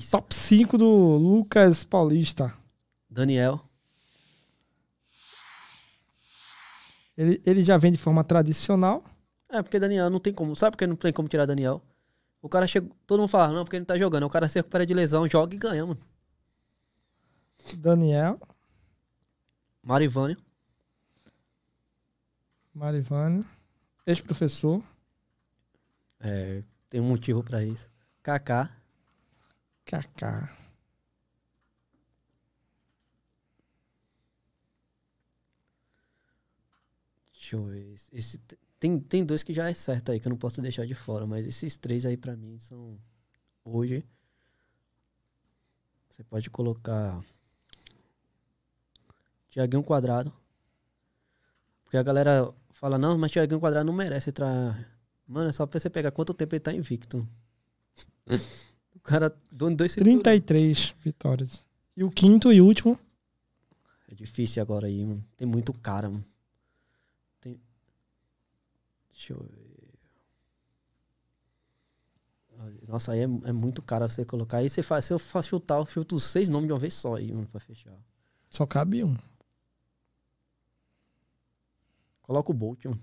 Top 5 do Lucas Paulista. Daniel. Ele, ele já vem de forma tradicional. É, porque Daniel não tem como. Sabe porque não tem como tirar Daniel? O cara chega. Todo mundo fala, não, porque ele não tá jogando. O cara se recupera de lesão, joga e ganha, mano. Daniel. Marivânio. Marivânio. Ex-professor. É, tem um motivo para isso. Kaká. Kaká. Deixa eu ver. Esse, tem, tem dois que já é certo aí, que eu não posso deixar de fora, mas esses três aí para mim são. Hoje. Você pode colocar. Tiaguinho Quadrado. Porque a galera fala, não, mas Tiaguinho Quadrado não merece entrar. Mano, é só pra você pegar quanto tempo ele tá invicto. cara dono dois cinturões. 33 vitórias. E o quinto e último? É difícil agora aí, mano. Tem muito cara, mano. Tem... Deixa eu ver. Nossa, aí é, é muito caro você colocar. Aí você faz, se eu for chutar, eu chuto seis nomes de uma vez só aí, mano, pra fechar. Só cabe um. Coloca o Bolt, mano.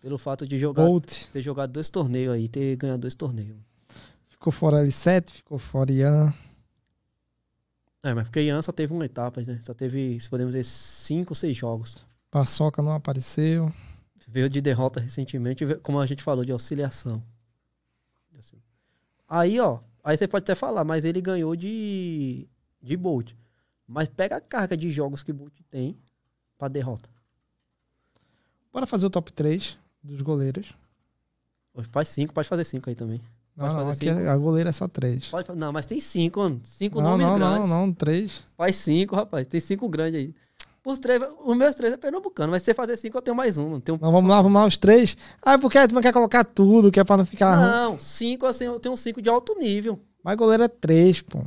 Pelo fato de jogar. Bolt. Ter jogado dois torneios aí, ter ganhado dois torneios. Ficou fora L7, ficou fora Ian. É, mas porque Ian só teve uma etapa, né? Só teve, se podemos dizer, cinco ou seis jogos. Paçoca não apareceu. Veio de derrota recentemente, como a gente falou, de auxiliação. Aí, ó, aí você pode até falar, mas ele ganhou de, de Bolt. Mas pega a carga de jogos que Bolt tem pra derrota. Bora fazer o top 3 dos goleiros. Faz 5, pode fazer 5 aí também. Não, não, aqui é, a goleira é só três. Pode, não, mas tem cinco, Cinco não, nomes não, grandes. Não, não, três. Faz cinco, rapaz. Tem cinco grandes aí. Os, três, os meus três é pernambucano, mas se você fazer cinco, eu tenho mais um. Tenho não, vamos lá, vamos lá, os três. Ah, é porque tu não quer colocar tudo, que é pra não ficar. Não, cinco, assim, eu tenho cinco de alto nível. Mas goleiro é três, pô.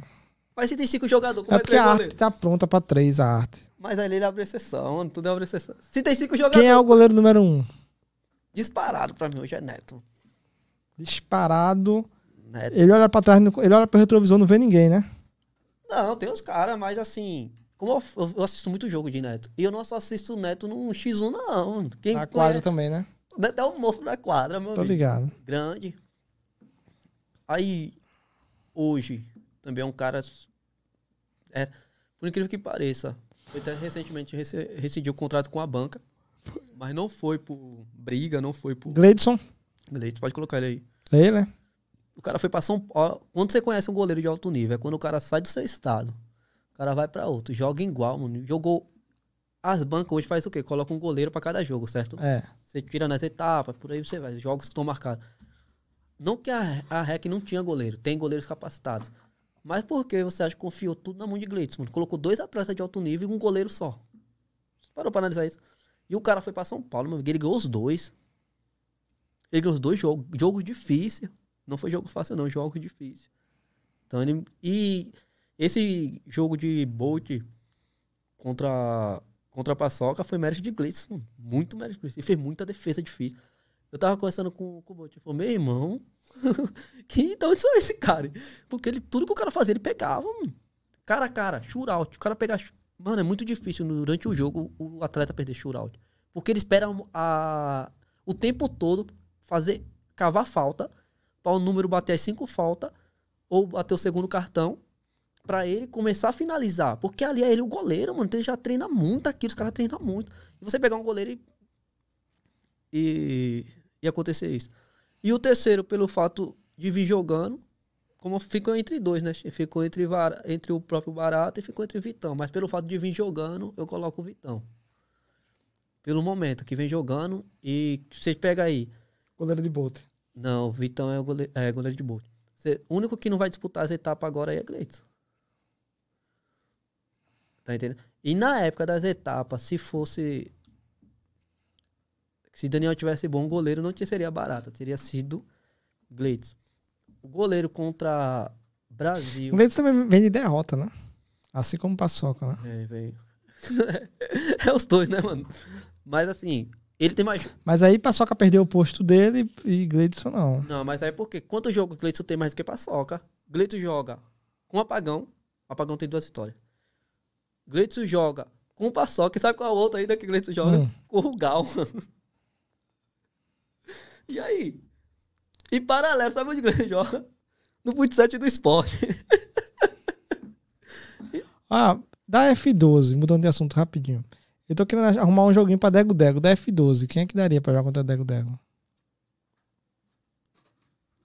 Mas se tem cinco jogadores, como é, é porque a goleiro? arte tá pronta pra três, a arte. Mas ali ele abre exceção, mano. Tudo abre exceção. Se tem cinco jogadores. Quem é o goleiro número um? Disparado pra mim hoje é Neto disparado. É. Ele olha para trás, ele olha o retrovisor, não vê ninguém, né? Não, tem uns caras, mas assim, como eu, eu, assisto muito jogo de Neto, e eu não só assisto Neto no X1, não. Quem na quadra também, né? Neto é um monstro na quadra, meu Tô amigo. ligado. Grande. Aí, hoje, também é um cara. É, por incrível que pareça, foi até recentemente rescindiu o contrato com a banca, mas não foi por briga, não foi por. Gleidson? Gleidson, pode colocar ele aí. É ele, né? O cara foi pra São Paulo. Quando você conhece um goleiro de alto nível, é quando o cara sai do seu estado. O cara vai para outro, joga igual, mano. Jogou. As bancas hoje faz o quê? Coloca um goleiro para cada jogo, certo? É. Você tira nas etapas, por aí você vai. Jogos que estão marcados. Não que a, a REC não tinha goleiro, tem goleiros capacitados. Mas por que você acha que confiou tudo na mão de Glitz, mano? Colocou dois atletas de alto nível e um goleiro só. Você parou pra analisar isso. E o cara foi pra São Paulo, mano. Ele ganhou os dois. Ele ganhou os dois jogos. Jogo difícil. Não foi jogo fácil, não. Jogo difícil. Então, ele, e esse jogo de Bolt contra, contra a Paçoca foi mérito de Gleison. Muito mérito de Gleison. E fez muita defesa difícil. Eu tava conversando com, com o Bolt. Ele falou, meu irmão, que então isso é esse cara? Porque ele, tudo que o cara fazia, ele pegava. Mano. Cara a cara, shootout. O cara pegar... Mano, é muito difícil durante o jogo o atleta perder shootout. Porque ele espera a, o tempo todo fazer cavar falta, para o número bater as cinco faltas, ou bater o segundo cartão, para ele começar a finalizar. Porque ali é ele o goleiro, mano. Então ele já treina muito aqui, os caras treinam muito. E você pegar um goleiro e... e. e acontecer isso. E o terceiro, pelo fato de vir jogando, como ficou entre dois, né? Ficou entre, entre o próprio Barata e ficou entre Vitão. Mas pelo fato de vir jogando, eu coloco o Vitão. Pelo momento que vem jogando. E você pega aí. Goleiro de Bolt. Não, Vitão é o goleiro, é, goleiro de Bolt. Você, o único que não vai disputar as etapas agora é Gleitson. Tá entendendo? E na época das etapas, se fosse. Se Daniel tivesse bom goleiro, não seria barata. Teria sido Gleitz. O goleiro contra Brasil. O também vem de derrota, né? Assim como Paçoca, né? É, veio. é os dois, né, mano? Mas assim, ele tem mais. Mas aí Paçoca perdeu o posto dele e Gleidson não. Não, mas aí por quê? Quantos jogos Gleidson tem mais do que Paçoca? Gleidson joga com Apagão. Apagão tem duas vitórias. Gleidson joga com Paçoca. E sabe qual é o outro ainda que Gleidson joga? Hum. Com o Gal. e aí? E paralelo, sabe onde Gleidson joga? No futsal do esporte. ah, da F12, mudando de assunto rapidinho. Eu tô querendo arrumar um joguinho pra Dego Dego, da F12. Quem é que daria pra jogar contra Dego Dego?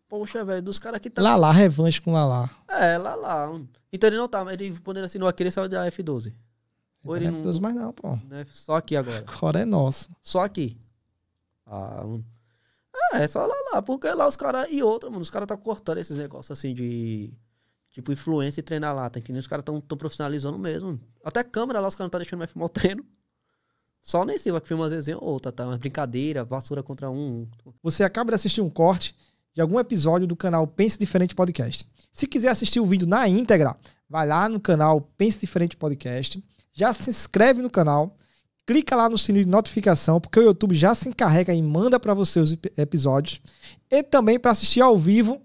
Poxa, velho, dos caras que tá. Lala, revanche com Lala. É, Lala. Então ele não tá, ele, quando ele assinou aqui, ele saiu da F12. Ou tá ele não é F12 mais não, pô. Né, só aqui agora. Agora é nosso. Só aqui. Ah, um... ah é só Lala. porque lá os caras. E outra, mano, os caras tá cortando esses negócios assim de. Tipo, influência e treinar lá, tá entendendo? Os caras tão, tão profissionalizando mesmo. Até câmera lá, os caras não tá deixando mais filmar o treino. Só nesse que foi às vezes ou outra, tá? Uma brincadeira, vassoura contra um. Você acaba de assistir um corte de algum episódio do canal Pense Diferente Podcast. Se quiser assistir o vídeo na íntegra, vai lá no canal Pense Diferente Podcast, já se inscreve no canal, clica lá no sininho de notificação, porque o YouTube já se encarrega e manda para você os episódios. E também para assistir ao vivo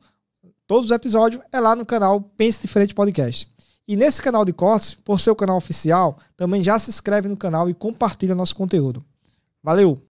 todos os episódios é lá no canal Pense Diferente Podcast. E nesse canal de cortes, por ser o canal oficial, também já se inscreve no canal e compartilha nosso conteúdo. Valeu!